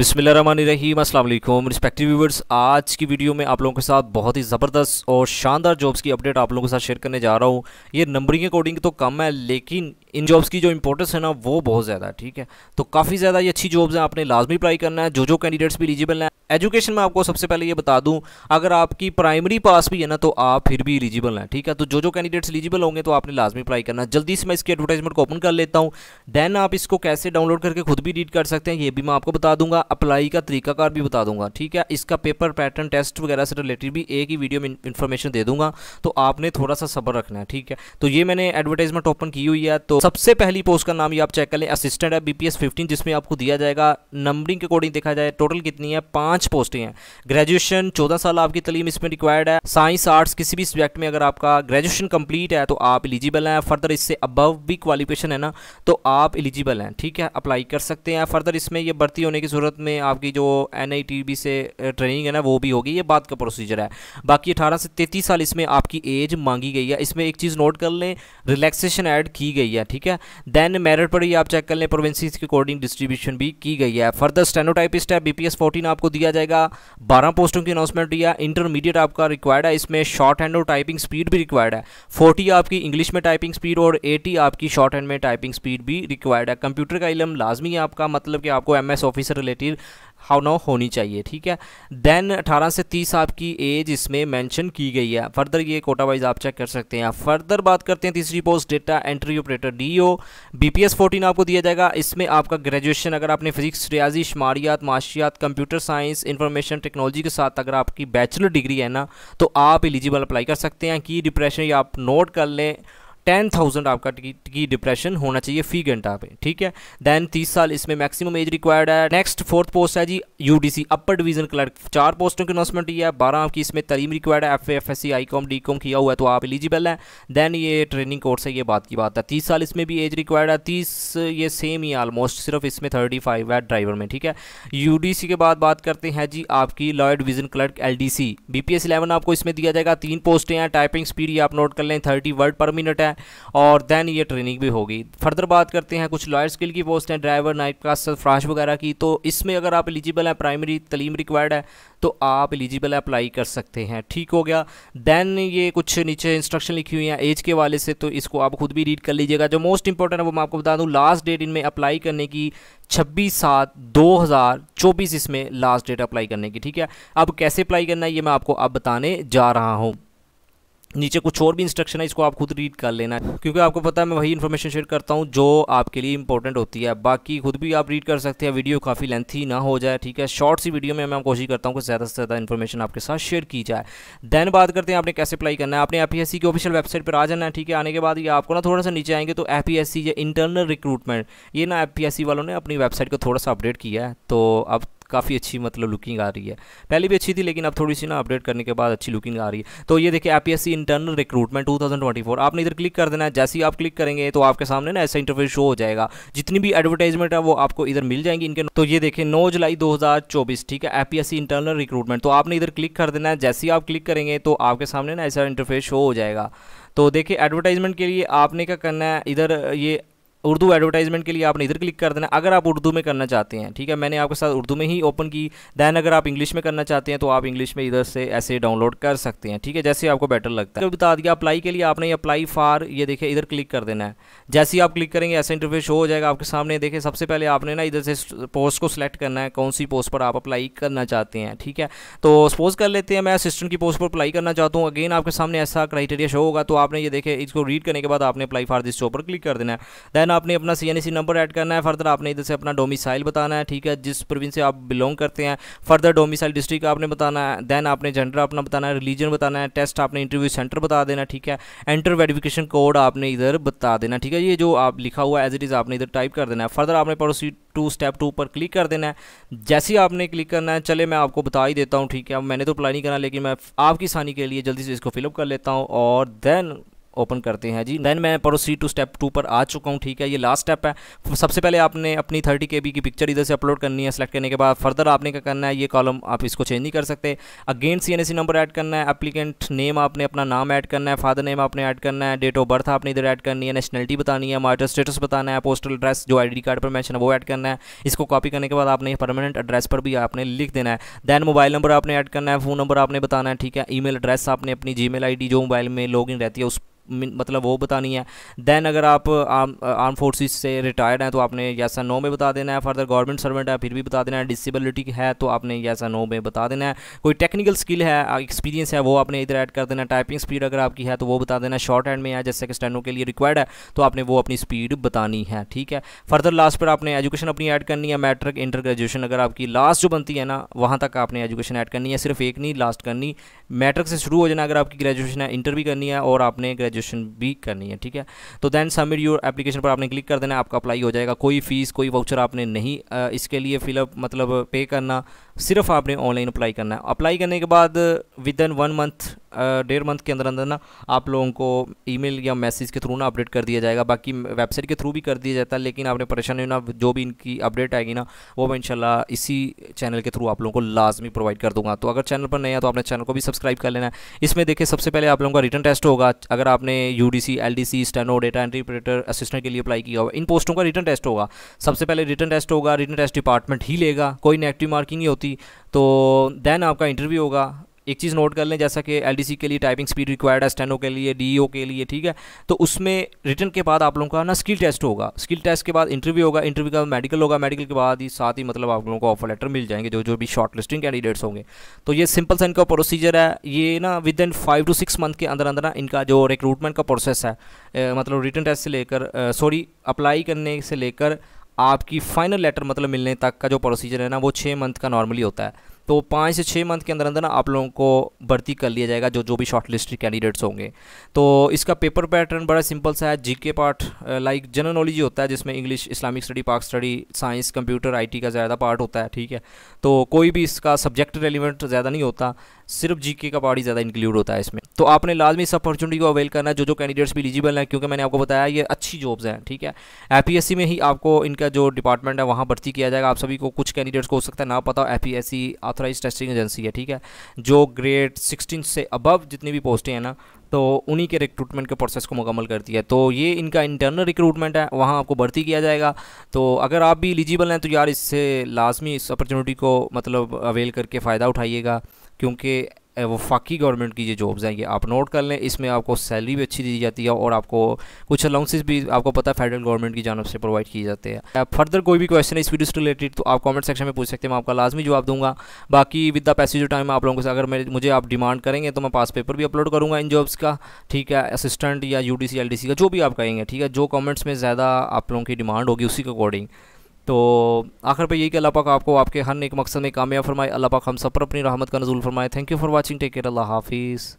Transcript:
रहीम अल्लाम respective viewers आज की वीडियो में आप लोगों के साथ बहुत ही ज़बरदस्त और शानदार जॉब्स की अपडेट आप लोगों के साथ शेयर करने जा रहा हूँ ये नंबरिंग अकॉर्डिंग तो कम है लेकिन इन जॉब्स की जो इंपॉर्टेंस है ना वो बहुत ज़्यादा है ठीक है तो काफ़ी ज़्यादा ये अच्छी जॉब्स हैं आपने लाजमी अप्लाई करना है जो जो कैंडिडेट्स भी एलिजिबल हैं एजुकेशन में आपको सबसे पहले ये बता दूं अगर आपकी प्राइमरी पास भी है ना तो आप फिर भी एलिजिबल हैं ठीक है तो जो जो कैंडिडेट्स एलिजिबल होंगे तो आपने लाजमी अप्लाई करना जल्दी से मैं इसकी एडवर्टाइजमेंट को ओपन कर लेता हूँ देन आप इसको कैसे डाउनलोड करके खुद भी रीड कर सकते हैं ये भी मैं आपको बता दूंगा अप्लाई का तरीकाकार भी बता दूंगा ठीक है इसका पेपर पैटर्न टेस्ट वगैरह से रिलेटेड भी एक ही वीडियो में इन्फॉर्मेशन दे दूंगा तो आपने थोड़ा सा सबर रखना है ठीक है तो ये मैंने एडवर्टाइजमेंट ओपन की हुई है तो सबसे पहली पोस्ट का नाम ये आप चेक कर लें असिस्टेंट है बी पी जिसमें आपको दिया जाएगा नंबरिंग के अकॉर्डिंग देखा जाए टोटल कितनी है पाँच पोस्टें हैं ग्रेजुएशन चौदह साल आपकी तलीम इसमें रिक्वायर्ड है साइंस आर्ट्स किसी भी सब्जेक्ट में अगर आपका ग्रेजुएशन कंप्लीट है तो आप इलीजिबल हैं फर्दर इससे अबव भी क्वालिफिकेशन है ना तो आप इलीजिबल हैं ठीक है अप्लाई कर सकते हैं फर्दर इसमें ये भर्ती होने की जरूरत सूरत में आपकी जो एन से ट्रेनिंग है ना वो भी होगी ये बात का प्रोसीजर है बाकी अठारह से तैतीस साल इसमें आपकी एज मांगी गई है इसमें एक चीज़ नोट कर लें रिलैक्सेशन ऐड की गई है ठीक है देन मेरिट पर ही आप चेक कर लें प्रोवेंसीज के अकॉर्डिंग डिस्ट्रीब्यूशन भी की गई है फर्दर स्टेनोटाइपिस्ट है बी पी आपको दिया जाएगा बारह पोस्टों की अनाउंसमेंट दिया इंटरमीडिएट आपका रिक्वायर्ड है इसमें शॉर्ट हैंड और टाइपिंग स्पीड भी रिक्वायर्ड है फोर्टी आपकी इंग्लिश में टाइपिंग स्पीड और एटी आपकी शॉर्ट हैंड में टाइपिंग स्पीड भी रिक्वायर्ड है कंप्यूटर का इलम लाजमी है आपका मतलब कि आपको एम ऑफिसर रिलेटेड खातिर हाउ नाउ होनी चाहिए ठीक है देन 18 से 30 आपकी एज इसमें मेंशन की गई है फर्दर ये कोटा वाइज आप चेक कर सकते हैं फर्दर बात करते हैं तीसरी post data entry operator D O BPS 14 आपको दिया जाएगा इसमें आपका ग्रेजुएशन अगर आपने फिजिक्स रियाजी शुमारियात माशियात कंप्यूटर साइंस इंफॉर्मेशन टेक्नोलॉजी के साथ अगर आपकी बैचलर डिग्री है ना तो आप एलिजिबल अप्लाई कर सकते हैं की डिप्रेशन या आप नोट कर लें टेन थाउजेंड आपका की डिप्रेशन होना चाहिए फी घंटा पे ठीक है देन तीस साल इसमें मैक्सिमम एज रिक्वायर्ड है नेक्स्ट फोर्थ पोस्ट है जी U D C upper division clerk चार पोस्टों की अनाउंसमेंट ये है बारह आपकी इसमें तरीम रिक्वायर्ड है F F S C I com D com किया हुआ है तो आप एलिजिबल है देन ये ट्रेनिंग कोर्स है ये बात की बात है तीस साल इसमें भी एज रिक्वायर्ड है तीस ये सेम ही आलमोस्ट सिर्फ इसमें थर्टी फाइव है ड्राइवर में ठीक है यू डी सी के बाद बात करते हैं जी आपकी lower division clerk L D C B P S eleven आपको इसमें दिया जाएगा तीन पोस्टें हैं टाइपिंग स्पीड ये आप नोट कर लें थर्टी वर्ड पर मिनट है और देन ये ट्रेनिंग भी होगी फर्दर बात करते हैं कुछ लॉयर स्किल की पोस्ट हैं ड्राइवर नाइट कास्टर फ्रांच वगैरह की तो इसमें अगर आप एलिजिबल हैं प्राइमरी तलीम रिक्वायर्ड है तो आप एलिजिबल अप्लाई कर सकते हैं ठीक हो गया देन ये कुछ नीचे इंस्ट्रक्शन लिखी हुई हैं एज के वाले से तो इसको आप खुद भी रीड कर लीजिएगा जो मोस्ट इंपॉर्टेंट है वो मैं आपको बता दूँ लास्ट डेट इनमें अप्लाई करने की छब्बीस सात दो हज़ार चौबीस इसमें लास्ट डेट अप्लाई करने की ठीक है अब कैसे अप्लाई करना है ये मैं आपको अब बताने जा रहा हूँ नीचे कुछ और भी इंस्ट्रक्शन है इसको आप खुद रीड कर लेना क्योंकि आपको पता है मैं वही इन्फॉर्मेशन शेयर करता हूँ जो आपके लिए इंपॉर्टेंट होती है बाकी खुद भी आप रीड कर सकते हैं वीडियो काफ़ी लेंथी ना हो जाए ठीक है शॉर्ट सी वीडियो में मैं कोशिश करता हूँ कि ज़्यादा से ज़्यादा इन्फॉर्मेशन आपके साथ शेयर की जाए देन बात करते हैं आपने कैसे अप्लाई करना है आपने एफ की ऑफिशियल वेबसाइट पर आ जाना है ठीक है आने के बाद ये आपको ना थोड़ा सा नीचे आएंगे तो एफ या इंटरनल रिक्रूटमेंट ये ना एफ वालों ने अपनी वेबसाइट को थोड़ा सा अपडेट किया है तो अब काफ़ी अच्छी मतलब लुकिंग आ रही है पहले भी अच्छी थी लेकिन अब थोड़ी सी ना अपडेट करने के बाद अच्छी लुकिंग आ रही है तो ये देखिए आप इंटरनल रिक्रूटमेंट टू आपने इधर क्लिक कर देना है जैसे ही आप क्लिक करेंगे तो आपके सामने ना ऐसा इंटरफेस शो हो जाएगा जितनी भी एडवर्टाइजमेंट है वो आपको इधर मिल जाएंगी इनके तो ये देखें नौ जुलाई दो ठीक है आप इंटरनल रिक्रूटमेंट तो आपने इधर क्लिक कर देना है जैसे ही आप क्लिक करेंगे तो आपके सामने ना ऐसा इंटरफेस शो हो जाएगा तो देखिए एडवर्टाइजमेंट के लिए आपने क्या करना है इधर ये उर्दू एडवर्टाइजमेंट के लिए आपने इधर क्लिक कर देना अगर आप उर्दू में करना चाहते हैं ठीक है मैंने आपके साथ उर्दू में ही ओपन की दैन अगर आप इंग्लिश में करना चाहते हैं तो आप इंग्लिश में इधर से ऐसे डाउनलोड कर सकते हैं ठीक है जैसे आपको बेटर लगता है तो बता दिया अप्लाई के लिए आपने अप्लाई फार ये देखे इधर क्लिक कर देना है जैसे ही आप क्लिक करेंगे ऐसा इंटरव्यू शो हो जाएगा आपके सामने देखें सबसे पहले आपने ना इधर से पोस्ट को सिलेक्ट करना है कौन सी पोस्ट पर आप अप्लाई करना चाहते हैं ठीक है तो सपोज़ कर लेते हैं मैं असिस्टेंट की पोस्ट पर अप्लाई करना चाहता हूँ अगेन आपके सामने ऐसा क्राइटेरिया शो होगा तो आपने ये देखे इसको रीड करने के बाद आपने अप्लाई फार दिस शो पर क्लिक कर देना है देन आपने अपना सी एन नंबर ऐड करना है फर्दर आपने इधर से अपना डोमिसाइल बताना है ठीक है जिस प्रोविंस से आप बिलोंग करते हैं फर्दर डोमिसाइल डिस्ट्रिक्ट आपने बताना है देन आपने जेंडर अपना बताना है रिलीजन बताना है टेस्ट आपने इंटरव्यू सेंटर बता देना ठीक है एंटर वेरिफिकेशन कोड आपने इधर बता देना ठीक है ये जो आप लिखा हुआ एज इट इज़ आपने इधर टाइप कर देना है फर्दर आपने पड़ोसी टू स्टेप टू पर क्लिक कर देना है जैसे ही आपने क्लिक करना है चले मैं आपको बता ही देता हूँ ठीक है मैंने तो अप्लाई नहीं करना लेकिन मैं आपकी आसानी के लिए जल्दी से इसको फिलअप कर लेता हूँ और देन ओपन करते हैं जी देन मैं प्रोसीड टू स्टेप टू पर आ चुका हूँ ठीक है ये लास्ट स्टेप है सबसे पहले आपने अपनी थर्टी के की पिक्चर इधर से अपलोड करनी है सेलेक्ट करने के बाद फर्दर आपने क्या करना है ये कॉलम आप इसको चेंज नहीं कर सकते अगेन सी नंबर ऐड करना है अप्लीकेंट नेम आपने अपना नाम ऐड करना है फादर नेम आपने ऐड करना है डेट ऑफ बर्थ आपने इधर ऐड करनी है नेशनलिटी बतानी है मार्टर स्टेटस बताना है पोस्टल एड्रेस जो आई कार्ड पर मैंशन है वो ऐड करना है इसको कॉपी करने के बाद आपने परमानेंट एड्रेस पर भी आपने लिख देना है दैन मोबाइल नंबर आपने ऐड करना है फ़ोन नंबर आपने बताना है ठीक है मेल एड्रेस आपने अपनी आई डी जो मोबाइल में इन रहती है उस मतलब वो बतानी है दैन अगर आप आर्म आर्म फोर्सेस से रिटायर्ड हैं तो आपने जैसा नो में बता देना है फर्दर गवर्नमेंट सर्वेंट है फिर भी बता देना है डिसेबिलिटी है तो आपने जैसा नो में बता देना है कोई टेक्निकल स्किल है एक्सपीरियंस है वो आपने इधर ऐड कर देना है टाइपिंग स्पीड अगर आपकी है तो वो बता देना शॉर्ट हैंड में है जैसे कि स्टैंडों के लिए रिक्वायर्ड है तो आपने वो अपनी स्पीड बतानी है ठीक है फर्दर लास्ट पर आपने एजुकेशन अपनी ऐड करनी है मैट्रिक इंटर ग्रेजुएशन अगर आपकी लास्ट जो बनती है ना वहाँ तक आपने एजुकेशन ऐड करनी है सिर्फ एक नहीं लास्ट करनी मैट्रिक से शुरू हो जाना अगर आपकी ग्रेजुएशन है इंटर भी करनी है और आपने ग्रेजुएशन रजिस्ट्रेशन भी करनी है ठीक है तो देन सबमिट योर एप्लीकेशन पर आपने क्लिक कर देना आपका अप्लाई हो जाएगा कोई फ़ीस कोई वाउचर आपने नहीं इसके लिए फिलअप मतलब पे करना सिर्फ आपने ऑनलाइन अप्लाई करना है अप्लाई करने के बाद विद इन वन मंथ डेढ़ मंथ के अंदर अंदर ना आप लोगों को ईमेल या मैसेज के थ्रू ना अपडेट कर दिया जाएगा बाकी वेबसाइट के थ्रू भी कर दिया जाता है लेकिन आपने परेशान होना जो भी इनकी अपडेट आएगी ना वो मैं इनशाला इसी चैनल के थ्रू आप लोगों को लाजमी प्रोवाइड कर दूंगा तो अगर चैनल पर नहीं है तो आपने चैनल को भी सब्सक्राइब कर लेना है इसमें देखिए सबसे पहले आप लोगों का रिटर्न टेस्ट होगा अगर आपने U D C L D C steno data entry operator assistant के लिए अप्लाई किया होगा इन पोस्टों का रिटर्न टेस्ट होगा सबसे पहले रिटर्न टेस्ट होगा रिटर्न टेस्ट डिपार्टमेंट ही लेगा कोई नेगेटिव मार्किंग नहीं होती तो देन आपका इंटरव्यू होगा एक चीज़ नोट कर लें जैसा कि एल के लिए टाइपिंग स्पीड रिक्वायर्ड है स्टेनो के लिए डी e के लिए ठीक है तो उसमें रिटर्न के बाद आप लोगों का ना स्किल टेस्ट होगा स्किल टेस्ट के बाद इंटरव्यू होगा इंटरव्यू के बाद मेडिकल होगा मेडिकल के बाद ही साथ ही मतलब आप लोगों को ऑफर लेटर मिल जाएंगे जो जो भी शॉर्ट लिस्टिंग कैंडिडेट्स होंगे तो ये सिंपल सा इनका प्रोसीजर है ये ना within five to six month के अंदर अंदर ना इनका जो रिक्रूटमेंट का प्रोसेस है मतलब रिटर्न टेस्ट से लेकर सॉरी अप्लाई करने से लेकर आपकी फ़ाइनल लेटर मतलब मिलने तक का जो प्रोसीजर है ना वो छः मंथ का नॉर्मली होता है तो पाँच से छः मंथ के अंदर अंदर ना आप लोगों को भर्ती कर लिया जाएगा जो जो भी शॉर्ट लिस्ट कैंडिडेट्स होंगे तो इसका पेपर पैटर्न बड़ा सिंपल सा है GK part like general knowledge होता है जिसमें English Islamic study Pak study science computer IT का ज़्यादा पार्ट होता है ठीक है तो कोई भी इसका सब्जेक्ट रेलिवेंट ज़्यादा नहीं होता सिर्फ जीके का पार्ट ही ज़्यादा इंक्लूड होता है इसमें तो आपने लाजमी इस अपॉर्चुनिटी को अवेल करना है जो जो कैंडिडेट्स भी एलिजिबल हैं क्योंकि मैंने आपको बताया ये अच्छी जॉब्स हैं ठीक है एपीएससी e में ही आपको इनका जो डिपार्टमेंट है वहाँ भर्ती किया जाएगा आप सभी को कुछ कैंडिडेट्स को हो सकता है ना पता S C authorized testing agency है ठीक है जो ग्रेड सिक्सटीन से अबव जितनी भी पोस्टें हैं ना तो उन्हीं के रिक्रूटमेंट के प्रोसेस को मुकम्मल करती है तो ये इनका इंटरनल रिक्रूटमेंट है वहाँ आपको भर्ती किया जाएगा तो अगर आप भी एलिजिबल हैं तो यार इससे लाजमी इस अपॉर्चुनिटी को मतलब अवेल करके फ़ायदा उठाइएगा क्योंकि वो फाकी गवर्नमेंट की ये जॉब्स हैं ये आप नोट कर लें इसमें आपको सैलरी भी अच्छी दी जाती है और आपको कुछ अलाउंसेस भी आपको पता है फेडरल गवर्नमेंट की जानब से प्रोवाइड किए जाते हैं फर्दर कोई भी क्वेश्चन है इस वीडियो से रिलेटेड तो आप कमेंट सेक्शन में पूछ सकते हैं मैं आपका लाजमी जवाब दूंगा बाकी विद द पैसेज टाइम आप लोगों से अगर मेरे मुझे आप डिमांड करेंगे तो मैं पास पेपर भी अपलोड करूँगा इन जॉब्स का ठीक है असिस्टेंट या यू डी का जो भी आप कहेंगे ठीक है जो कमेंट्स में ज़्यादा आप लोगों की डिमांड होगी उसी के अकॉर्डिंग तो आखिर पर यही कि अल्लाह पाक आपको आपके हर एक मकसद में कामयाब फरमाए अल्लाह पाक हम सब पर अपनी रहमत का नजूल फरमाए thank you for watching take care अल्लाह हाफिज़